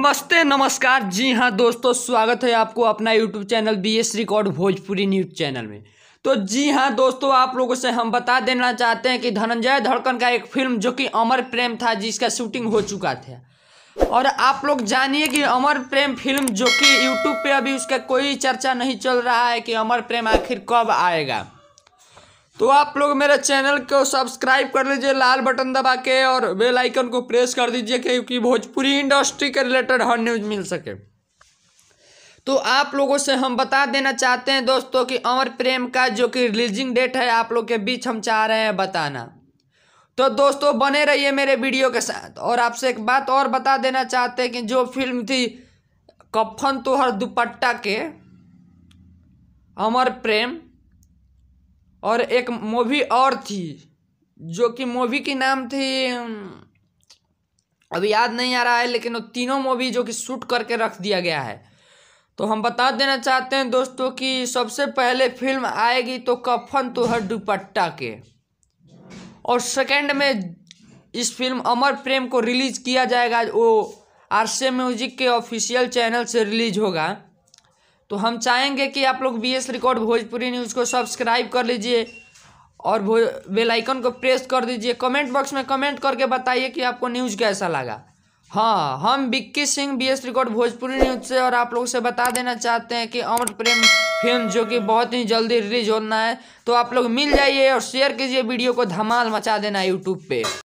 नमस्ते नमस्कार जी हाँ दोस्तों स्वागत है आपको अपना YouTube channel B S record Bhojpuri news channel में तो जी हाँ दोस्तों आप लोगों से हम बता देना चाहते हैं कि धनंजय धड़कन का एक फिल्म जो कि अमर प्रेम था जिसका शूटिंग हो चुका था और आप लोग जानिए कि अमर प्रेम फिल्म जो कि यूट्यूब पर अभी उसका कोई चर्चा नहीं चल रहा है कि अमर प्रेम आखिर कब आएगा तो आप लोग मेरे चैनल को सब्सक्राइब कर लीजिए लाल बटन दबा के और बेल आइकन को प्रेस कर दीजिए क्योंकि भोजपुरी इंडस्ट्री के रिलेटेड हर न्यूज़ मिल सके तो आप लोगों से हम बता देना चाहते हैं दोस्तों कि अमर प्रेम का जो कि रिलीजिंग डेट है आप लोग के बीच हम चाह रहे हैं बताना तो दोस्तों बने रहिए मेरे वीडियो के साथ और आपसे एक बात और बता देना चाहते हैं कि जो फिल्म थी कफन तुहर दुपट्टा के अमर प्रेम और एक मूवी और थी जो कि मूवी की नाम थी अभी याद नहीं आ रहा है लेकिन वो तीनों मूवी जो कि शूट करके रख दिया गया है तो हम बता देना चाहते हैं दोस्तों कि सबसे पहले फिल्म आएगी तो कफन तो हर दुपट्टा के और सेकंड में इस फिल्म अमर प्रेम को रिलीज किया जाएगा वो आरसे म्यूजिक के ऑफिशियल चैनल से रिलीज होगा तो हम चाहेंगे कि आप लोग B S record Bhojpuri news को सब्सक्राइब कर लीजिए और भो बेलाइकन को प्रेस कर दीजिए कमेंट बॉक्स में कमेंट करके बताइए कि आपको न्यूज़ कैसा लगा हाँ हम Bikki Singh B S record Bhojpuri news से और आप लोग से बता देना चाहते हैं कि अमर प्रेम फिल्म जो कि बहुत ही जल्दी रिलीज होना है तो आप लोग मिल जाइए और शेयर कीजिए वीडियो को धमाल मचा देना यूट्यूब पे